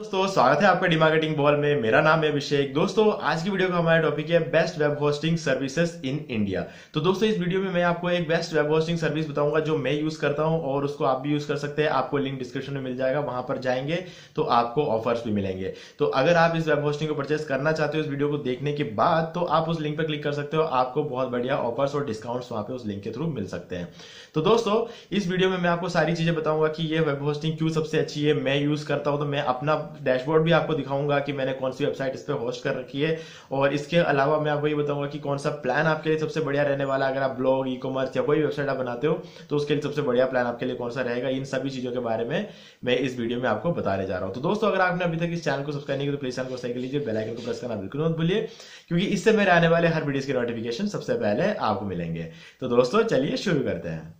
दोस्तों स्वागत है आपका डिमार्केटिंग बॉल में मेरा नाम है अभिषेक दोस्तों आज की वीडियो का हमारा टॉपिक है best web hosting services in India तो दोस्तों इस वीडियो में मैं आपको एक बेस्ट वेब होस्टिंग सर्विस बताऊंगा जो मैं यूज करता हूं और उसको आप भी यूज कर सकते हैं आपको लिंक डिस्क्रिप्शन में मिल जाएगा वहां पर जाएंगे तो आपको ऑफर्स भी मिलेंगे तो अगर आप इस वेब होस्टिंग को परचेस करना चाहते हो इस वीडियो को देखने के बाद तो आप उस लिंक पर क्लिक कर सकते हो आपको बहुत बढ़िया ऑफर्स और डिस्काउंट्स वहां पर उस लिंक के थ्रू मिल सकते हैं तो दोस्तों इस वीडियो में मैं आपको सारी चीजें बताऊंगा कि ये वेब होस्टिंग क्यों सबसे अच्छी है मैं यूज करता हूं तो मैं अपना डैशबोर्ड भी आपको दिखाऊंगा कि मैंने कौन सी वेबसाइट इस पर होस्ट कर रखी है और इसके अलावा मैं आपको ये बताऊंगा कि कौन सा प्लान आपके लिए सबसे बढ़िया रहने वाला अगर आप ब्लॉग ई कॉमर्स या कोई वेबसाइट आप बनाते हो तो उसके लिए सबसे बढ़िया प्लान आपके लिए कौन सा रहेगा इन सभी चीज़ों के बारे में मैं इस वीडियो में आपको बताने जा रहा हूँ तो दोस्तों अगर आपने अभी तक इस चैनल को सब्सक्राइब नहीं किया तो प्लीज चैनल को सही लीजिए बेलाइकन को प्रेस करना बिल्कुल मत भूलिए क्योंकि इससे मेरे आने वाले हर वीडियोज के नोटिफिकेशन सबसे पहले आपको मिलेंगे तो दोस्तों चलिए शुरू करते हैं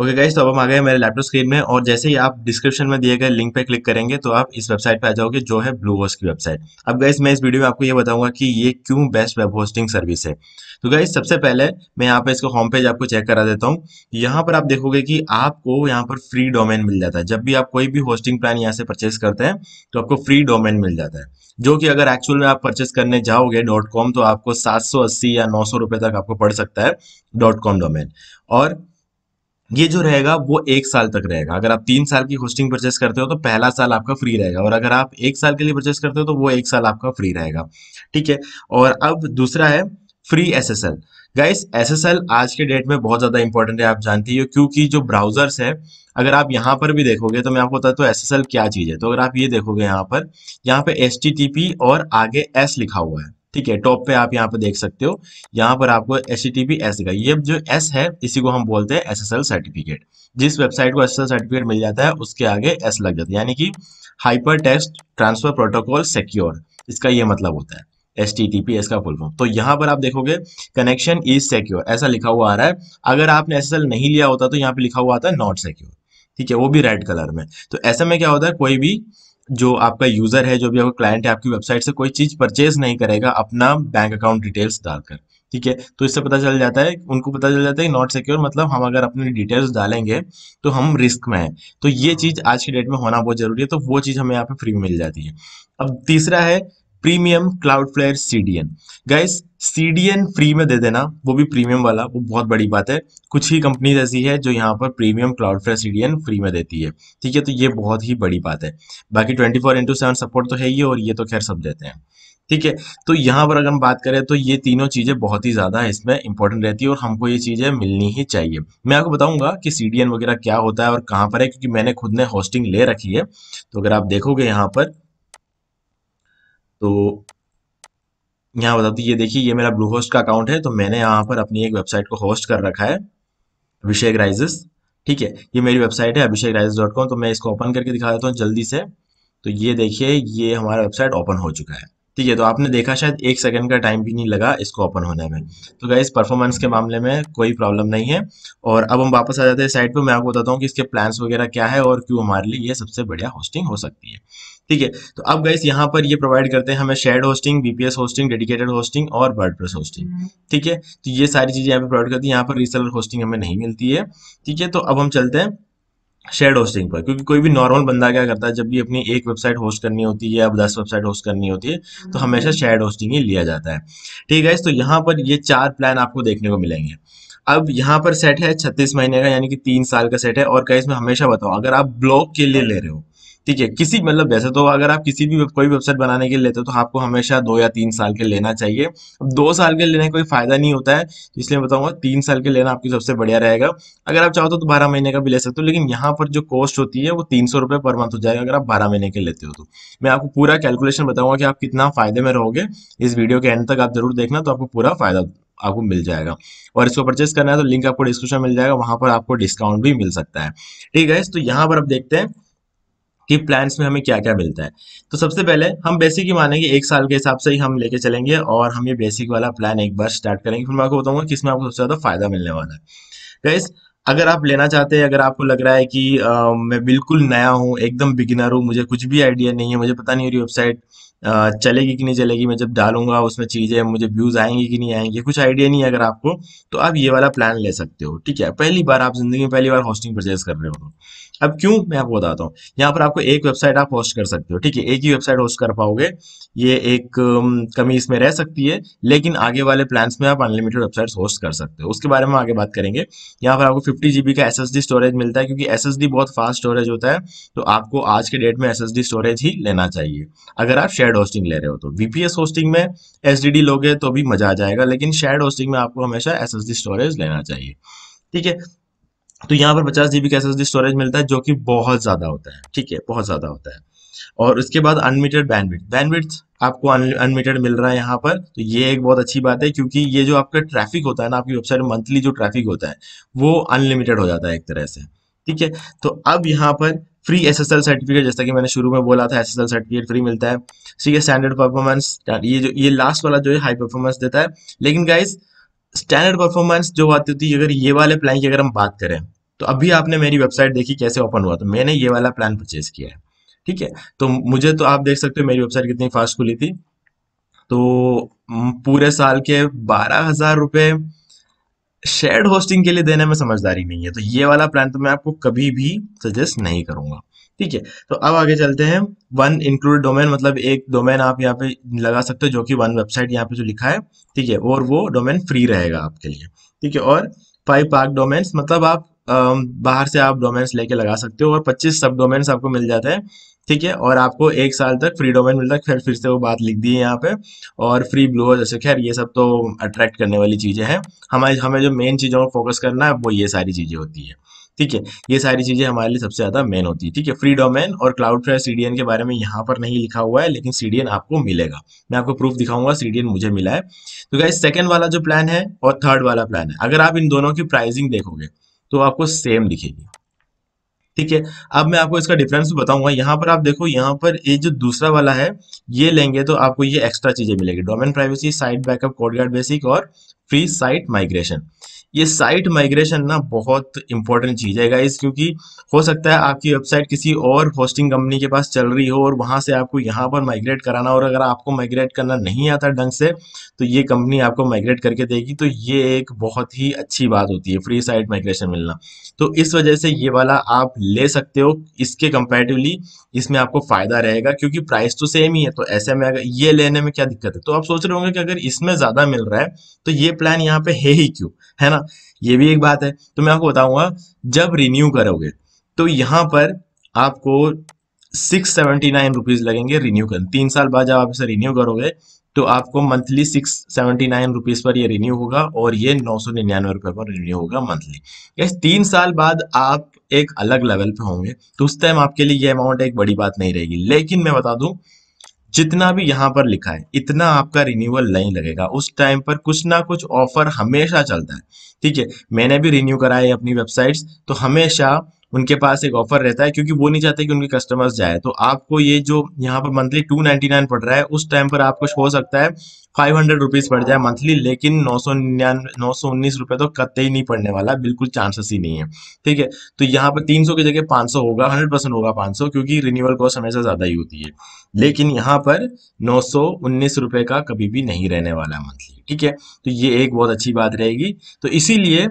ओके गाइस तो अब हम आ गए मेरे लैपटॉप स्क्रीन में और जैसे ही आप डिस्क्रिप्शन में दिए गए लिंक पे क्लिक करेंगे तो आप इस वेबसाइट पे आ जाओगे जो है ब्लू होस्ट की वेबसाइट अब गाइस मैं इस वीडियो में आपको ये बताऊंगा कि ये क्यों बेस्ट वेब होस्टिंग सर्विस है तो गाइस सबसे पहले मैं यहाँ पे इसको होम पेज आपको चेक करा देता हूँ यहाँ पर आप देखोगे की आपको यहाँ पर फ्री डोमेन मिल जाता है जब भी आप कोई भी होस्टिंग प्लान यहाँ से परचेस करते हैं तो आपको फ्री डोमेन मिल जाता है जो कि अगर एक्चुअल में आप परचेस करने जाओगे डॉट कॉम तो आपको सात सौ अस्सी या नौ सौ रुपये तक आपको पड़ सकता है डॉट कॉम डोमेन और ये जो रहेगा वो एक साल तक रहेगा अगर आप तीन साल की होस्टिंग परचेस करते हो तो पहला साल आपका फ्री रहेगा और अगर आप एक साल के लिए परचेस करते हो तो वो एक साल आपका फ्री रहेगा ठीक है और अब दूसरा है फ्री एल गाइस एसएसएल आज के डेट में बहुत ज़्यादा इंपॉर्टेंट है आप जानती हो क्योंकि जो ब्राउजर्स है अगर आप यहाँ पर भी देखोगे तो मैं आपको बता तो एस एस क्या चीज़ है तो अगर आप ये देखोगे यहाँ पर यहाँ पे एस और आगे एस लिखा हुआ है ठीक है टॉप पे आप यहाँ पर देख सकते हो यहाँ पर आपको एस टी पी एस का ये जो एस है इसी को हम बोलते हैं एस एस एल सर्टिफिकेट जिस वेबसाइट को एस एस एल सर्टिफिकेट मिल जाता है उसके आगे एस लग जाता है यानी कि hypertext transfer protocol secure इसका ये मतलब होता है S T T P S का फुल फॉर्म तो यहाँ पर आप देखोगे कनेक्शन इज सिक्योर ऐसा लिखा हुआ आ रहा है अगर आपने एस एस एल नहीं लिया होता तो यहाँ पे लिखा हुआ आता है नॉट सिक्योर ठीक है वो भी रेड कलर में तो ऐसे में क्या होता है कोई भी जो आपका यूज़र है जो भी आपका क्लाइंट है आपकी वेबसाइट से कोई चीज़ परचेज नहीं करेगा अपना बैंक अकाउंट डिटेल्स डालकर ठीक है तो इससे पता चल जाता है उनको पता चल जाता है नॉट सिक्योर मतलब हम अगर अपनी डिटेल्स डालेंगे तो हम रिस्क में हैं तो ये चीज़ आज की डेट में होना बहुत जरूरी है तो वो चीज़ हमें यहाँ पे फ्री में मिल जाती है अब तीसरा है premium Cloudflare CDN guys CDN free में दे देना वो भी प्रीमियम वाला वो बहुत बड़ी बात है कुछ ही कंपनीज ऐसी है जो यहाँ पर premium Cloudflare CDN free में देती है ठीक है तो ये बहुत ही बड़ी बात है बाकी twenty four into seven support तो है ही और ये तो खैर सब देते हैं ठीक है तो यहाँ पर अगर हम बात करें तो ये तीनों चीज़ें बहुत ही ज़्यादा इसमें इंपॉर्टेंट रहती है और हमको ये चीज़ें मिलनी ही चाहिए मैं आपको बताऊंगा कि सी वगैरह क्या होता है और कहाँ पर है क्योंकि मैंने खुद ने होस्टिंग ले रखी है तो अगर आप देखोगे यहाँ पर तो यहाँ बता दू ये देखिए ये मेरा ब्लू होस्ट का अकाउंट है तो मैंने यहाँ पर अपनी एक वेबसाइट को होस्ट कर रखा है अभिषेक राइजेस ठीक है ये मेरी वेबसाइट है अभिषेक राइजेस डॉट कॉम तो मैं इसको ओपन करके दिखा देता हूँ जल्दी से तो ये देखिए ये हमारा वेबसाइट ओपन हो चुका है ठीक है तो आपने देखा शायद एक सेकंड का टाइम भी नहीं लगा इसको ओपन होने में तो गाइज परफॉर्मेंस के मामले में कोई प्रॉब्लम नहीं है और अब हम वापस आ जाते हैं साइट पे मैं आपको बताता हूँ कि इसके प्लान्स वगैरह क्या है और क्यों हमारे लिए ये सबसे बढ़िया होस्टिंग हो सकती है ठीक है तो अब गाइज यहाँ पर ये प्रोवाइड करते हैं हमें shared hosting VPS hosting dedicated hosting और बर्ड होस्टिंग ठीक है तो ये सारी चीज़ें यहाँ पे प्रोवाइड करती है यहाँ पर रीसेलर होस्टिंग हमें नहीं मिलती है ठीक है तो अब हम चलते हैं शेयर होस्टिंग पर क्योंकि कोई भी नॉर्मल बंदा क्या करता है जब भी अपनी एक वेबसाइट होस्ट करनी होती है या दस वेबसाइट होस्ट करनी होती है तो हम्म। हमेशा शेयर होस्टिंग ही लिया जाता है ठीक है तो यहाँ पर ये चार प्लान आपको देखने को मिलेंगे अब यहाँ पर सेट है छत्तीस महीने का यानी कि तीन साल का सेट है और कई इसमें हमेशा बताओ अगर आप ब्लॉक के लिए ले रहे हो ठीक है किसी मतलब वैसे तो अगर आप किसी भी कोई वेबसाइट बनाने के लिए लेते हो तो आपको हमेशा दो या तीन साल के लेना चाहिए अब दो साल के लेने कोई फायदा नहीं होता है तो इसलिए बताऊंगा तीन साल के लेना आपकी सबसे बढ़िया रहेगा अगर आप चाहो तो, तो बारह महीने का भी ले सकते हो लेकिन यहाँ पर जो कॉस्ट होती है वो तीन सौ पर मंथ हो जाएगा अगर आप बारह महीने के लेते हो तो मैं आपको पूरा कैलकुलेशन बताऊंगा कि आप कितना फायदे में रहोगे इस वीडियो के एंड तक आप जरूर देखना तो आपको पूरा फायदा आपको मिल जाएगा और इसको परचेस करना है तो लिंक आपको डिस्क्रिप्शन मिल जाएगा वहां पर आपको डिस्काउंट भी मिल सकता है ठीक है तो यहाँ पर आप देखते हैं कि प्लान्स में हमें क्या क्या मिलता है तो सबसे पहले हम बेसिक ही मानेंगे एक साल के हिसाब से ही हम लेके चलेंगे और हम ये बेसिक वाला प्लान एक बार स्टार्ट करेंगे फिर मैं आपको बताऊंगा किसमें आपको सबसे ज़्यादा फायदा मिलने वाला है गैस अगर आप लेना चाहते हैं अगर आपको लग रहा है कि आ, मैं बिल्कुल नया हूँ एकदम बिगिनर हूँ मुझे कुछ भी आइडिया नहीं है मुझे पता नहीं मेरी वेबसाइट चलेगी कि नहीं चलेगी मैं जब डालूंगा उसमें चीज़ें मुझे व्यूज़ आएंगे कि नहीं आएंगे कुछ आइडिया नहीं है अगर आपको तो आप ये वाला प्लान ले सकते हो ठीक है पहली बार आप ज़िंदगी में पहली बार होस्टिंग परचेज कर रहे हो अब क्यों मैं आपको बताता हूँ यहाँ पर आपको एक वेबसाइट आप होस्ट कर सकते हो ठीक है एक ही वेबसाइट होस्ट कर पाओगे ये एक कमी इसमें रह सकती है लेकिन आगे वाले प्लान्स में आप अनलिमिटेड वेबसाइट्स होस्ट कर सकते हो उसके बारे में आगे बात करेंगे यहाँ पर आपको फिफ्टी जीबी का एसएसडी स्टोरेज मिलता है क्योंकि एसएसडी बहुत फास्ट स्टोरेज होता है तो आपको आज के डेट में एसएसडी स्टोरेज ही लेना चाहिए अगर आप शेयर शेयर्ड होस्टिंग ले रहे हो तो वीपीएस होस्टिंग में एस लोगे तो भी मजा आ जाएगा लेकिन शेयर्ड होस्टिंग में आपको हमेशा एस स्टोरेज लेना चाहिए ठीक है तो यहाँ पर पचास जीबी का एस स्टोरेज मिलता है जो कि बहुत ज्यादा होता है ठीक है बहुत ज्यादा होता है और उसके बाद अनलिमिटेड बैंडविड्थ बैंडविड्थ आपको अनलिमिटेड मिल रहा है यहाँ पर तो ये एक बहुत अच्छी बात है क्योंकि ये जो आपका ट्रैफिक होता है ना आपकी वेबसाइट मंथली जो ट्रैफिक होता है वो अनलिमिटेड हो जाता है एक तरह से ठीक है तो अब यहाँ पर फ्री एस सर्टिफिकेट जैसा कि मैंने शुरू में बोला था एस सर्टिफिकेट फ्री मिलता है ठीक है स्टैंडर्ड परफॉर्मेंस ये जो ये लास्ट वाला जो है हाई परफॉर्मेंस देता है लेकिन गाइज स्टैंडर्ड परफॉर्मेंस जो बात होती है अगर ये वाले प्लान की अगर हम बात करें तो अभी आपने मेरी वेबसाइट देखी कैसे ओपन हुआ तो मैंने ये वाला प्लान परचेज किया है ठीक है तो मुझे तो आप देख सकते हो मेरी वेबसाइट कितनी फास्ट खुली थी तो पूरे साल के बारह हजार रुपये शेयर्ड होस्टिंग के लिए देने में समझदारी नहीं है तो ये वाला प्लान तो मैं आपको कभी भी सजेस्ट नहीं करूंगा ठीक है तो अब आगे चलते हैं वन इंक्लूडेड डोमेन मतलब एक डोमेन आप यहाँ पे लगा सकते हो जो कि वन वेबसाइट यहाँ पे जो लिखा है ठीक है और वो डोमेन फ्री रहेगा आपके लिए ठीक है और फाइव पार्क डोमेन्स मतलब आप बाहर से आप डोमेन्स लेके लगा सकते हो और 25 सब डोमेन्स आपको मिल जाते हैं ठीक है और आपको एक साल तक फ्री डोमेन मिलता है फिर फिर से वो बात लिख दी है यहाँ पे और फ्री ब्लोअर जैसे खैर ये सब तो अट्रैक्ट करने वाली चीज़ें हैं हमारे हमें जो मेन चीज़ों पर फोकस करना है वो ये सारी चीज़ें होती है ठीक है ये सारी चीज़ें हमारे लिए सबसे ज़्यादा मेन होती है ठीक है फ्री डोमेन और क्लाउड फ्रेस सीडीएन के बारे में यहाँ पर नहीं लिखा हुआ है लेकिन सीडीएन आपको मिलेगा मैं आपको प्रूफ दिखाऊंगा सीडीएन मुझे मिला है तो क्या सेकेंड वाला जो प्लान है और थर्ड वाला प्लान है अगर आप इन दोनों की प्राइसिंग देखोगे तो आपको सेम दिखेगी ठीक है अब मैं आपको इसका डिफरेंस बताऊंगा यहाँ पर आप देखो यहाँ पर ये जो दूसरा वाला है ये लेंगे तो आपको ये एक्स्ट्रा चीजें मिलेगी domain privacy site backup CodeGuard basic और फ्री साइट माइग्रेशन ये साइट माइग्रेशन ना बहुत इंपॉर्टेंट चीज़ है गाइज क्योंकि हो सकता है आपकी वेबसाइट किसी और होस्टिंग कंपनी के पास चल रही हो और वहां से आपको यहाँ पर माइग्रेट कराना और अगर आपको माइग्रेट करना नहीं आता ढंग से तो ये कंपनी आपको माइग्रेट करके देगी तो ये एक बहुत ही अच्छी बात होती है फ्री साइट माइग्रेशन मिलना तो इस वजह से ये वाला आप ले सकते हो इसके कंपेरेटिवली इसमें आपको फ़ायदा रहेगा क्योंकि प्राइस तो सेम ही है तो ऐसे में अगर ये लेने में क्या दिक्कत है तो आप सोच रहे होंगे कि अगर इसमें ज़्यादा मिल रहा है तो ये प्लान यहाँ पे है ही क्यों है ना ना ये भी एक बात है तो मैं आपको बताऊंगा जब रिन्यू करोगे तो यहाँ पर आपको सिक्स सेवेंटी नाइन रुपीज लगेंगे रिन्यू करने तीन साल बाद जब आप इसे रिन्यू करोगे तो आपको monthly six seventy nine rupees पर ये रिन्यू होगा और ये नौ सौ निन्यानवे रुपए पर रिन्यू होगा मंथली यस तीन साल बाद आप एक अलग लेवल पे होंगे तो उस टाइम आपके लिए ये अमाउंट एक बड़ी बात नहीं रहेगी लेकिन मैं बता दूं जितना भी यहाँ पर लिखा है इतना आपका रिन्यूअल नहीं लगेगा उस टाइम पर कुछ ना कुछ ऑफर हमेशा चलता है ठीक है मैंने भी रिन्यू कराए अपनी वेबसाइट्स तो हमेशा उनके पास एक ऑफर रहता है क्योंकि वो नहीं चाहते कि उनके कस्टमर्स जाए तो आपको ये जो यहाँ पर मंथली टू नाइनटी नाइन पड़ रहा है उस टाइम पर आपको हो सकता है फाइव हंड्रेड रुपीज पड़ जाए मंथली लेकिन नौ सौ निन्यानवे नौ सौ उन्नीस रुपये तो कतई नहीं पड़ने वाला बिल्कुल चांसेस ही नहीं है ठीक है तो यहाँ पर तीन सौ की जगह पाँच सौ होगा हंड्रेड परसेंट होगा पाँच सौ क्योंकि रिन्यूअल कॉस्ट हमेशा ज़्यादा ही होती है लेकिन यहाँ पर नौ सौ उन्नीस रुपये का कभी भी नहीं रहने वाला है मंथली ठीक है तो ये एक बहुत अच्छी बात रहेगी तो इसीलिए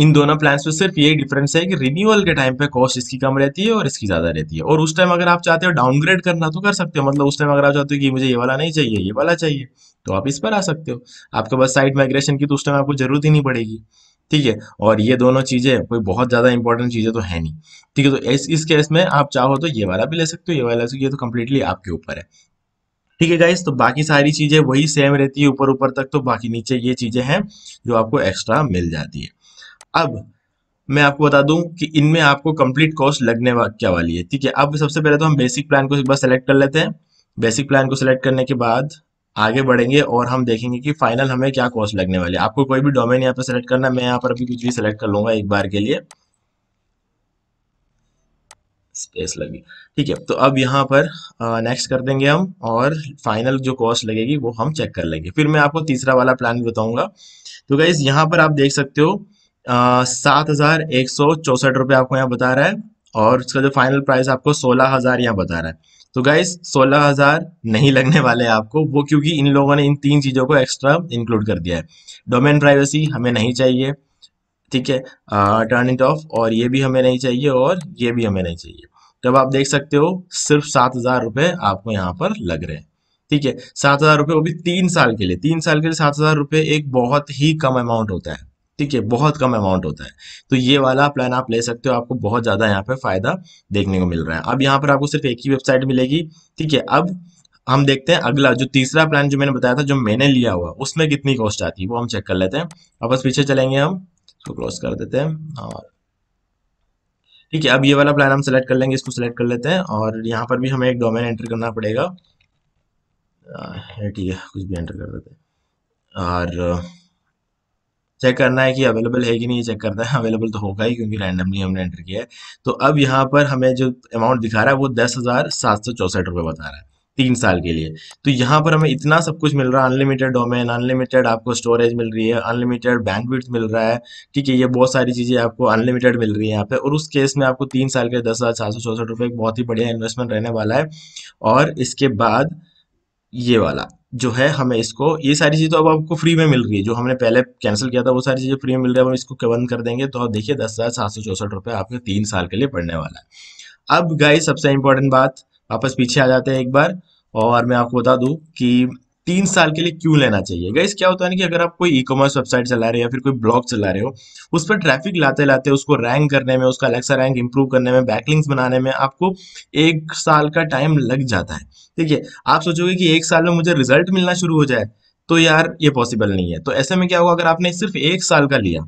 इन दोनों प्लान में सिर्फ ये डिफरेंस है कि रिन्यूअल के टाइम पे कॉस्ट इसकी कम रहती है और इसकी ज्यादा रहती है और उस टाइम अगर आप चाहते हो डाउनग्रेड करना तो कर सकते हो मतलब उस टाइम अगर आप चाहते हो कि मुझे ये वाला नहीं चाहिए ये वाला चाहिए तो आप इस पर आ सकते हो आपके पास साइड माइग्रेशन की तो उस टाइम आपको जरूरत ही नहीं पड़ेगी ठीक है और ये दोनों चीज़ें कोई बहुत ज़्यादा इंपॉर्टेंट चीज़ें तो है नहीं ठीक है तो इस इस केस में आप चाहो तो ये वाला भी ले सकते हो ये वाला ये तो कम्प्लीटली आपके ऊपर है ठीक है गाइस तो बाकी सारी चीज़ें वही सेम रहती है ऊपर ऊपर तक तो बाकी नीचे ये चीज़ें हैं जो आपको एक्स्ट्रा मिल जाती है अब मैं आपको बता दूं कि इनमें आपको कंप्लीट कॉस्ट लगने वा, क्या वाली है ठीक है अब सबसे पहले तो हम बेसिक प्लान को एक बार सेलेक्ट कर लेते हैं बेसिक प्लान को सेलेक्ट करने के बाद आगे बढ़ेंगे और हम देखेंगे कि फाइनल हमें क्या कॉस्ट लगने वाली है आपको कोई भी डोमेन यहाँ पर सेलेक्ट करना मैं यहाँ पर अभी कुछ भी सिलेक्ट कर लूंगा एक बार के लिए स्पेस लगी ठीक है तो अब यहाँ पर नेक्स्ट कर देंगे हम और फाइनल जो कॉस्ट लगेगी वो हम चेक कर लेंगे फिर मैं आपको तीसरा वाला प्लान भी बताऊंगा तो गाइज यहाँ पर आप देख सकते हो सात हज़ार एक सौ चौसठ रुपये आपको यहाँ बता रहा है और उसका जो फाइनल प्राइस आपको सोलह हज़ार यहाँ बता रहा है तो गाइस सोलह हज़ार नहीं लगने वाले आपको वो क्योंकि इन लोगों ने इन तीन चीज़ों को एक्स्ट्रा इंक्लूड कर दिया है डोमेन प्राइवेसी हमें नहीं चाहिए ठीक है टर्न इट ऑफ और ये भी हमें नहीं चाहिए और ये भी हमें नहीं चाहिए तब तो आप देख सकते हो सिर्फ सात हज़ार रुपये आपको यहाँ पर लग रहे हैं ठीक है सात हज़ार रुपये वो भी तीन साल के लिए तीन साल के लिए सात हज़ार रुपये एक बहुत ही कम अमाउंट होता है ठीक है बहुत कम अमाउंट होता है तो ये वाला प्लान आप ले सकते हो आपको बहुत ज़्यादा यहाँ पे फ़ायदा देखने को मिल रहा है अब यहाँ पर आपको सिर्फ एक ही वेबसाइट मिलेगी ठीक है अब हम देखते हैं अगला जो तीसरा प्लान जो मैंने बताया था जो मैंने लिया हुआ उसमें कितनी कॉस्ट आती है वो हम चेक कर लेते हैं वापस पीछे चलेंगे हम इसको क्लोज कर देते हैं और ठीक है अब ये वाला प्लान हम सेलेक्ट कर लेंगे इसको सेलेक्ट कर लेते हैं और यहाँ पर भी हमें एक डोमेन एंटर करना पड़ेगा ठीक है कुछ भी एंटर कर देते हैं और चेक करना है कि अवेलेबल है कि नहीं चेक करना है अवेलेबल तो होगा ही क्योंकि रैंडमली हमने एंटर किया है तो अब यहाँ पर हमें जो अमाउंट दिखा रहा है वो दस हज़ार सात सौ चौसठ रुपये बता रहा है तीन साल के लिए तो यहाँ पर हमें इतना सब कुछ मिल रहा है अनलिमिटेड डोमेन अनलिमिटेड आपको स्टोरेज मिल रही है अनलिमिटेड बैंकविट मिल रहा है ठीक है ये बहुत सारी चीज़ें आपको अनलिमिटेड मिल रही है यहाँ पे और उस केस में आपको तीन साल के दस हज़ार सात सौ चौसठ रुपये बहुत ही बढ़िया इन्वेस्टमेंट रहने वाला है और इसके बाद ये वाला जो है हमें इसको ये सारी चीज़ तो अब आपको फ्री में मिल रही है जो हमने पहले कैंसिल किया था वो सारी चीज़ें फ्री में मिल रही है हम इसको बंद कर देंगे तो आप देखिए दस हज़ार सात सौ चौसठ रुपये आपके तीन साल के लिए पड़ने वाला है अब गाइस सबसे इंपॉर्टेंट बात वापस पीछे आ जाते हैं एक बार और मैं आपको बता दूँ कि तीन साल के लिए क्यों लेना चाहिए गाइस क्या होता है ना कि अगर आप कोई ई कॉमर्स वेबसाइट चला रहे हो या फिर कोई ब्लॉग चला रहे हो उस पर ट्रैफिक लाते लाते उसको रैंक करने में उसका अलेक्सा रैंक इंप्रूव करने में बैकलिंग्स बनाने में आपको एक साल का टाइम लग जाता है देखिए आप सोचोगे कि एक साल में मुझे रिजल्ट मिलना शुरू हो जाए तो यार ये पॉसिबल नहीं है तो ऐसे में क्या होगा अगर आपने सिर्फ एक साल का लिया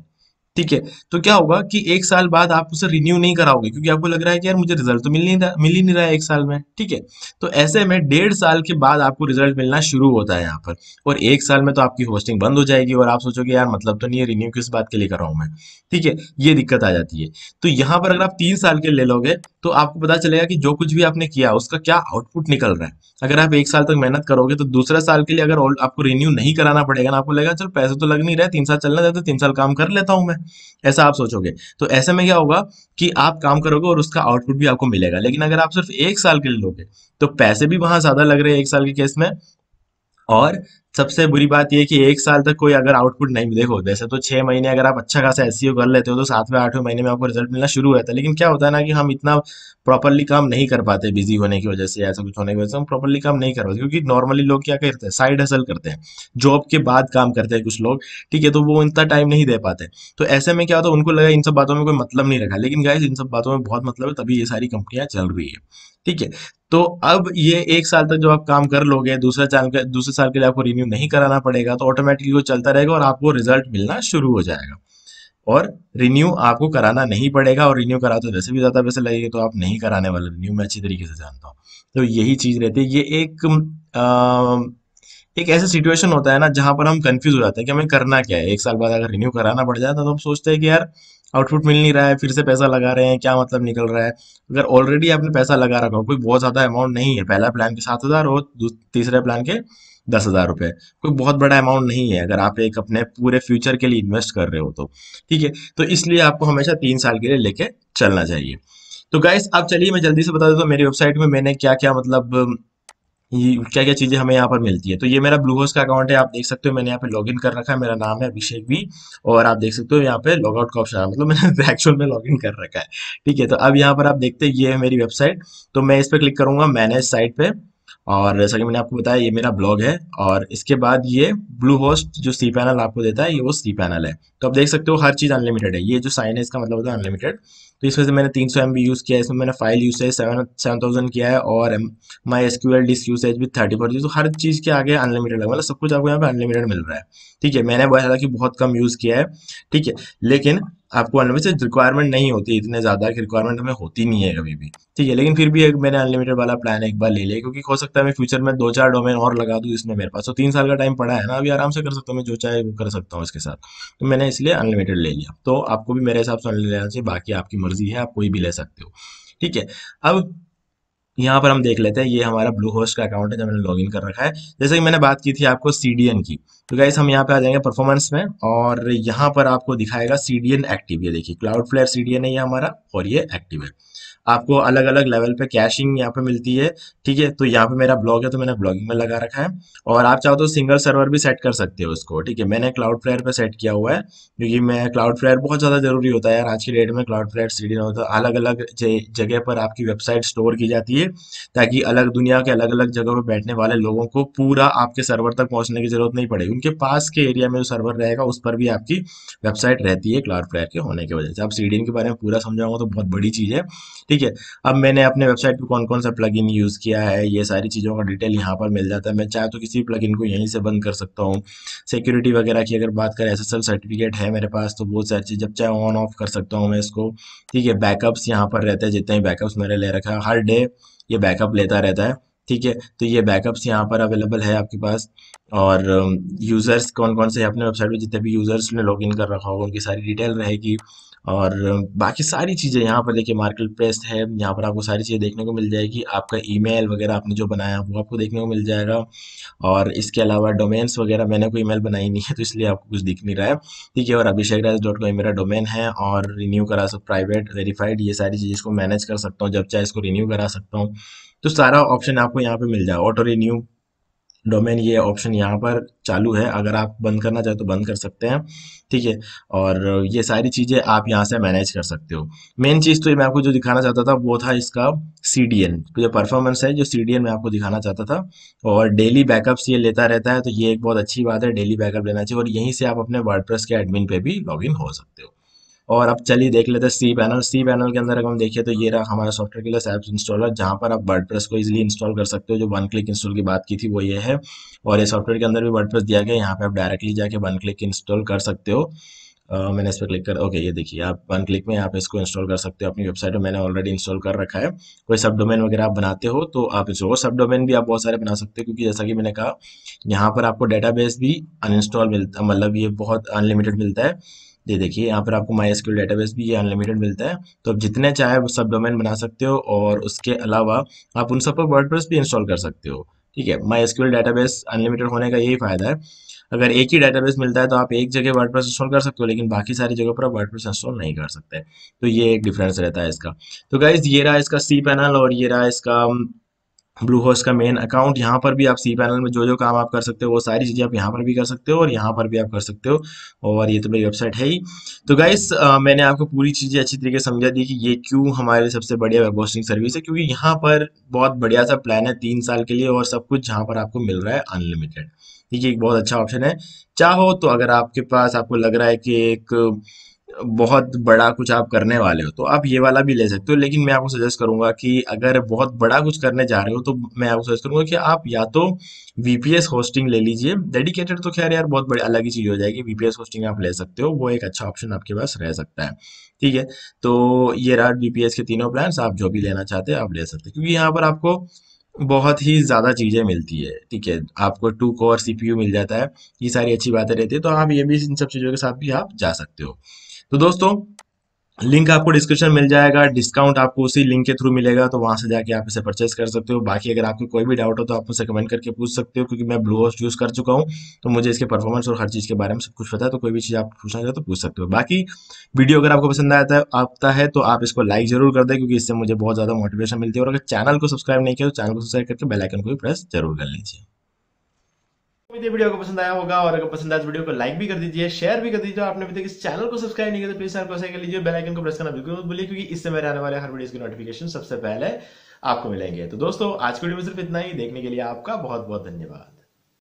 ठीक है तो क्या होगा कि एक साल बाद आप उसे रिन्यू नहीं कराओगे क्योंकि आपको लग रहा है कि यार मुझे रिजल्ट तो मिल नहीं रहा मिल ही नहीं रहा है एक साल में ठीक है तो ऐसे में डेढ़ साल के बाद आपको रिजल्ट मिलना शुरू होता है यहाँ पर और एक साल में तो आपकी होस्टिंग बंद हो जाएगी और आप सोचोगे यार मतलब तो नहीं है रिन्यू किस बात के लिए कर रहा हूँ मैं ठीक है ये दिक्कत आ जाती है तो यहाँ पर अगर आप तीन साल के ले लोगे तो आपको पता चलेगा कि जो कुछ भी आपने किया उसका क्या आउटपुट निकल रहा है अगर आप एक साल तक मेहनत करोगे तो दूसरा साल के लिए अगर आपको रिन्यू नहीं कराना पड़ेगा ना आपको लगेगा चलो पैसे तो लग नहीं रहे तीन साल चलना चाहते तो तीन साल काम कर लेता हूँ मैं ऐसा आप सोचोगे तो ऐसे में क्या होगा कि आप काम करोगे और उसका आउटपुट भी आपको मिलेगा लेकिन अगर आप सिर्फ एक साल के लिए लोगे तो पैसे भी वहां ज्यादा लग रहे हैं एक साल के केस में और सबसे बुरी बात यह कि एक साल तक कोई अगर आउटपुट नहीं देखो जैसे तो छह महीने अगर आप अच्छा खासा एस e कर लेते हो तो सातवें आठवें महीने में आपको रिजल्ट मिलना शुरू होता है लेकिन क्या होता है ना कि हम इतना प्रॉपरली काम नहीं कर पाते बिजी होने की वजह से ऐसा कुछ होने की वजह से हम प्रॉपरली काम नहीं कर पाते क्योंकि नॉर्मली लोग क्या करते हैं साइड हसल करते हैं जॉब के बाद काम करते हैं कुछ लोग ठीक है तो वो इतना टाइम नहीं दे पाते तो ऐसे में क्या होता है उनको लगा इन सब बातों में कोई मतलब नहीं रखा लेकिन गाय इन सब बातों में बहुत मतलब है तभी ये सारी कंपनियां चल रही है ठीक है तो अब ये एक साल तक जो आप काम कर लोगे दूसरे साल के दूसरे साल के लिए आपको रिन्यू नहीं कराना पड़ेगा तो ऑटोमेटिकली वो चलता रहेगा और आपको रिजल्ट मिलना शुरू हो जाएगा और रिन्यू आपको कराना नहीं पड़ेगा और रिन्यू कराते तो वैसे भी ज़्यादा पैसे लगेगा तो आप नहीं कराने वाले रिन्यू मैं अच्छी तरीके से जानता हूँ तो यही चीज़ रहती है ये एक आ, एक ऐसा सिचुएशन होता है ना जहां पर हम कंफ्यूज हो जाते हैं कि हमें करना क्या है एक साल बाद अगर रिन्यू कराना पड़ जाए तो हम सोचते हैं कि यार आउटपुट मिल नहीं रहा है फिर से पैसा लगा रहे हैं क्या मतलब निकल रहा है अगर ऑलरेडी आपने पैसा लगा रखा हो कोई बहुत ज़्यादा अमाउंट नहीं है पहला प्लान के सात हज़ार और तीसरे प्लान के दस हज़ार रुपये कोई बहुत बड़ा अमाउंट नहीं है अगर आप एक अपने पूरे फ्यूचर के लिए इन्वेस्ट कर रहे हो तो ठीक है तो इसलिए आपको हमेशा तीन साल के लिए लेके चलना चाहिए तो गाइस आप चलिए मैं जल्दी से बता देता हूँ मेरी वेबसाइट में मैंने क्या क्या मतलब क्या क्या चीज़ें हमें यहाँ पर मिलती है तो ये मेरा ब्लू होस्ट का अकाउंट है आप देख सकते हो मैंने यहाँ पे लॉगिन कर रखा है मेरा नाम है अभिषेक भी और आप देख सकते हो यहाँ पे लॉग आउट का ऑप्शन है मतलब मैंने एक्चुअल में लॉगिन कर रखा है ठीक है तो अब यहाँ पर आप देखते हैं ये है मेरी वेबसाइट तो मैं इस पर क्लिक करूंगा मैनेज साइट पे और जैसा कि मैंने आपको बताया ये मेरा ब्लॉग है और इसके बाद ये ब्लू होस्ट जो सी पैनल आपको देता है ये वो सी पैनल है तो आप देख सकते हो हर चीज़ अनलिमिटेड है ये जो साइन है इसका मतलब होता है अनलिमिटेड तो इस वजह से मैंने तीन सौ यूज़ किया है इसमें मैंने file usage seven seven thousand किया है और MySQL disk usage भी थर्टी फोर तो हर चीज़ के आगे अनलिमिटेड है मतलब सब कुछ आपको यहाँ पे अनलिमिटेड मिल रहा है ठीक है मैंने कि बहुत कम यूज़ किया है ठीक है लेकिन आपको अनलिमिटेड रिक्वायरमेंट नहीं होती इतने ज़्यादा की रिक्वायरमेंट हमें होती नहीं है कभी भी ठीक है लेकिन फिर भी एक मैंने अनलिमिटेड वाला प्लान एक बार ले लिया क्योंकि हो सकता है मैं फ्यूचर में दो चार डोमेन और लगा दूँ इसमें मेरे पास तो तीन साल का टाइम पड़ा है ना अभी आराम से कर सकता हूँ मैं जो चाहे वो कर सकता हूँ इसके साथ तो मैंने इसलिए अनलिमिटेड ले लिया तो आपको भी मेरे हिसाब से लेना चाहिए बाकी आपकी मर्जी है आप कोई भी ले सकते हो ठीक है अब यहाँ पर हम देख लेते हैं ये हमारा ब्लू होस्ट का अकाउंट है जो मैंने लॉगिन कर रखा है जैसे कि मैंने बात की थी आपको सी की तो गाइस हम यहाँ पे आ जाएंगे परफॉर्मेंस में और यहाँ पर आपको दिखाएगा सी एक्टिव ये देखिए क्लाउड फ्लेयर सी है ये हमारा और ये एक्टिव है आपको अलग अलग लेवल पे कैशिंग यहाँ पे मिलती है ठीक है तो यहाँ पे मेरा ब्लॉग है तो मैंने ब्लॉगिंग में लगा रखा है और आप चाहो तो सिंगल सर्वर भी सेट कर सकते हो उसको ठीक है मैंने क्लाउड फ्लेयर पर सेट किया हुआ है क्योंकि मैं क्लाउड फ्लेयर बहुत ज़्यादा जरूरी होता है यार आज की डेट में क्लाउड फ्लेयर सी डी होता अलग अलग जगह पर आपकी वेबसाइट स्टोर की जाती है ताकि अलग दुनिया के अलग अलग जगह पर बैठने वाले लोगों को पूरा आपके सर्वर तक पहुँचने की जरूरत नहीं पड़ेगी उनके पास के एरिया में जो सर्वर रहेगा उस पर भी आपकी वेबसाइट रहती है क्लाउड फ्लेयर के होने की वजह से आप सी के बारे में पूरा समझाऊंगा तो बहुत बड़ी चीज़ है ठीक ठीक है अब मैंने अपने वेबसाइट पर कौन कौन सा प्लग यूज़ किया है ये सारी चीज़ों का डिटेल यहाँ पर मिल जाता है मैं चाहे तो किसी भी प्लग को यहीं से बंद कर सकता हूँ सिक्योरिटी वगैरह की अगर बात करें एस सर्टिफिकेट है मेरे पास तो बहुत सारी चीज़ जब चाहे ऑन ऑफ कर सकता हूँ मैं इसको ठीक है बैकअप्स यहाँ पर रहते हैं जितने ही बैकअप्स मैंने ले रखा है हर डे ये बैकअप लेता रहता है ठीक है तो ये बैकअप्स यहाँ पर अवेलेबल है आपके पास और यूज़र्स um, कौन कौन से अपने वेबसाइट पे जितने भी यूज़र्स ने लॉगिन कर रखा होगा उनकी सारी डिटेल रहेगी और बाकी सारी चीज़ें यहाँ पर देखिए मार्केट प्लेस है यहाँ पर आपको सारी चीज़ें देखने को मिल जाएगी आपका ईमेल वगैरह आपने जो बनाया वो आपको देखने को मिल जाएगा और इसके अलावा डोमेन्स वगैरह मैंने कोई ईमेल बनाई नहीं है तो इसलिए आपको कुछ दिख नहीं रहा है ठीक है और अभिषेक राज डॉट कॉम मेरा डोमेन है और रिन्यू करा सकता प्राइवेट वेरीफाइड ये सारी चीज़ इसको मैनेज कर सकता हूँ जब चाहे इसको रिन्यू करा सकता हूँ तो सारा ऑप्शन आपको यहाँ पर मिल जाएगा ऑटो रिन्यू डोमेन ये ऑप्शन यहाँ पर चालू है अगर आप बंद करना चाहें तो बंद कर सकते हैं ठीक है और ये सारी चीज़ें आप यहाँ से मैनेज कर सकते हो मेन चीज़ तो मैं आपको जो दिखाना चाहता था वो था इसका सी डी एन जो तो परफॉर्मेंस है जो सी डी एन मैं आपको दिखाना चाहता था और डेली बैकअप्स ये लेता रहता है तो ये एक बहुत अच्छी बात है डेली बैकअप लेना चाहिए और यहीं से आप अपने प्रेस के एडमिन पर भी इन हो सकते हो और अब चलिए देख लेते हैं सी पैनल सी पैनल के अंदर अगर हम देखिए तो ये रहा हमारा सॉफ्टवेयर के लिए ऐप्स इंस्टॉलर जहाँ पर आप वर्ड को इजिली इंस्टॉल कर सकते हो जो वन क्लिक इंस्टॉल की बात की थी वो ये है और ये सॉफ्टवेयर के अंदर भी वर्ड दिया गया यहाँ पर आप डायरेक्टली जाके वन क्लिक इंस्टॉल कर सकते हो आ, मैंने इस पर क्लिक कर ओके ये देखिए आप वन क्लिक में आप इसको इंस्टॉल कर सकते हो अपनी वेबसाइट में मैंने ऑलरेडी इंस्टॉल कर रखा है कोई सब डोमेन वगैरह आप बनाते हो तो आप इसको सब डोमेन भी आप बहुत सारे बना सकते हो क्योंकि जैसा कि मैंने कहा यहाँ पर आपको डेटाबेस भी अनइंस्टॉल मिलता मतलब ये बहुत अनलिमिटेड मिलता है ये देखिए यहाँ पर आपको माई एस डेटाबेस भी ये अनलिमिटेड मिलता है तो आप जितने चाहे वो सब डोमेन बना सकते हो और उसके अलावा आप उन सब पर वर्ड भी इंस्टॉल कर सकते हो ठीक है माई एसक्यूएल डेटाबेस अनलिमिटेड होने का यही फायदा है अगर एक ही डेटाबेस मिलता है तो आप एक जगह वर्ड इंस्टॉल कर सकते हो लेकिन बाकी सारी जगह पर आप वर्ड इंस्टॉल नहीं कर सकते तो ये एक डिफरेंस रहता है इसका तो गाइज ये रहा इसका सी पैनल और ये रहा इसका ब्लू होस्ट का मेन अकाउंट यहाँ पर भी आप सी पैनल में जो जो काम आप कर सकते हो वो सारी चीज़ें आप यहाँ पर भी कर सकते हो और यहाँ पर भी आप कर सकते हो और ये तो मेरी वेबसाइट है ही तो गाइस मैंने आपको पूरी चीज़ें अच्छी तरीके से समझा दी कि ये क्यों हमारे लिए सबसे बढ़िया वेब होस्टिंग सर्विस है क्योंकि यहाँ पर बहुत बढ़िया सा प्लान है तीन साल के लिए और सब कुछ यहाँ पर आपको मिल रहा है अनलिमिटेड ठीक है एक बहुत अच्छा ऑप्शन है चाहो तो अगर आपके पास आपको लग रहा है कि एक बहुत बड़ा कुछ आप करने वाले हो तो आप ये वाला भी ले सकते हो लेकिन मैं आपको सजेस्ट करूंगा कि अगर बहुत बड़ा कुछ करने जा रहे हो तो मैं आपको सजेस्ट करूंगा कि आप या तो वीपीएस होस्टिंग ले लीजिए डेडिकेटेड तो खैर यार बहुत बड़ी अलग ही चीज़ हो जाएगी वीपीएस होस्टिंग आप ले सकते हो वो एक अच्छा ऑप्शन आपके पास रह सकता है ठीक है तो ये रहा वीपीएस के तीनों प्लान आप जो भी लेना चाहते हैं आप ले सकते हो क्योंकि यहाँ पर आपको बहुत ही ज़्यादा चीज़ें मिलती है ठीक है आपको टू कोर सीपीयू मिल जाता है ये सारी अच्छी बातें रहती है तो आप ये भी इन सब चीज़ों के साथ भी आप जा सकते हो तो दोस्तों लिंक आपको डिस्क्रिप्शन मिल जाएगा डिस्काउंट आपको उसी लिंक के थ्रू मिलेगा तो वहां से जाके आप इसे परचेस कर सकते हो बाकी अगर आपको कोई भी डाउट हो तो आप मुझसे कमेंट करके पूछ सकते हो क्योंकि मैं ब्लू होस्ट यूज कर चुका हूँ तो मुझे इसके परफॉर्मेंस और हर चीज के बारे में सब कुछ पता है तो कोई भी चीज आप पूछना चाहते तो पूछ सकते हो बाकी वीडियो अगर आपको पसंद आता है आता है तो आप इसको लाइक जरूर कर दे क्योंकि इससे मुझे बहुत ज्यादा मोटिवेशन मिलती है और अगर चैनल को सब्सक्राइब नहीं किया तो चैनल को सब्सक्राइब करके बेलाइकन को भी प्रेस जरूर कर लीजिए उम्मीद है वीडियो को पसंद आया होगा और अगर पसंद आया तो वीडियो को लाइक भी कर दीजिए शेयर भी कर दीजिए आपने अभी तक इस चैनल को सब्सक्राइब नहीं किया तो प्लीज चैनल को कर लीजिए बेल आइकन को प्रेस करना बिल्कुल मत भूलिए क्योंकि इससे मेरे आने वाले हर वीडियो की नोटिफिकेशन सबसे पहले आपको मिलेंगे तो दोस्तों आज की वीडियो में सिर्फ इतना ही देखने के लिए आपका बहुत बहुत धन्यवाद